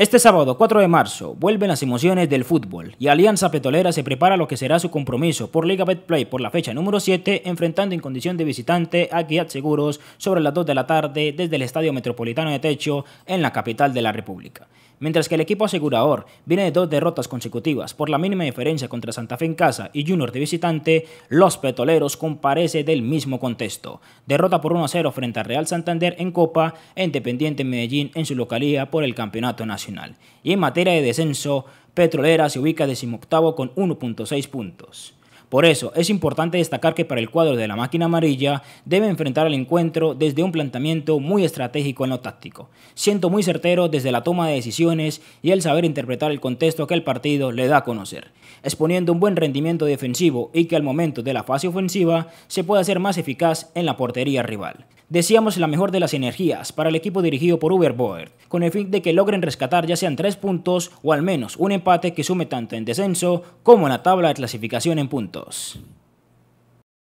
Este sábado 4 de marzo vuelven las emociones del fútbol y Alianza Petrolera se prepara lo que será su compromiso por Liga Betplay por la fecha número 7 enfrentando en condición de visitante a Guiat Seguros sobre las 2 de la tarde desde el Estadio Metropolitano de Techo en la capital de la República mientras que el equipo asegurador viene de dos derrotas consecutivas por la mínima diferencia contra Santa Fe en casa y Junior de visitante, los petroleros comparece del mismo contexto. Derrota por 1-0 frente a Real Santander en Copa e Independiente Medellín en su localía por el Campeonato Nacional. Y en materia de descenso, Petrolera se ubica decimoctavo con 1.6 puntos. Por eso es importante destacar que para el cuadro de la máquina amarilla debe enfrentar el encuentro desde un planteamiento muy estratégico en lo táctico. Siento muy certero desde la toma de decisiones y el saber interpretar el contexto que el partido le da a conocer, exponiendo un buen rendimiento defensivo y que al momento de la fase ofensiva se pueda ser más eficaz en la portería rival. Decíamos la mejor de las energías para el equipo dirigido por Uber Board, con el fin de que logren rescatar ya sean tres puntos o al menos un empate que sume tanto en descenso como en la tabla de clasificación en puntos.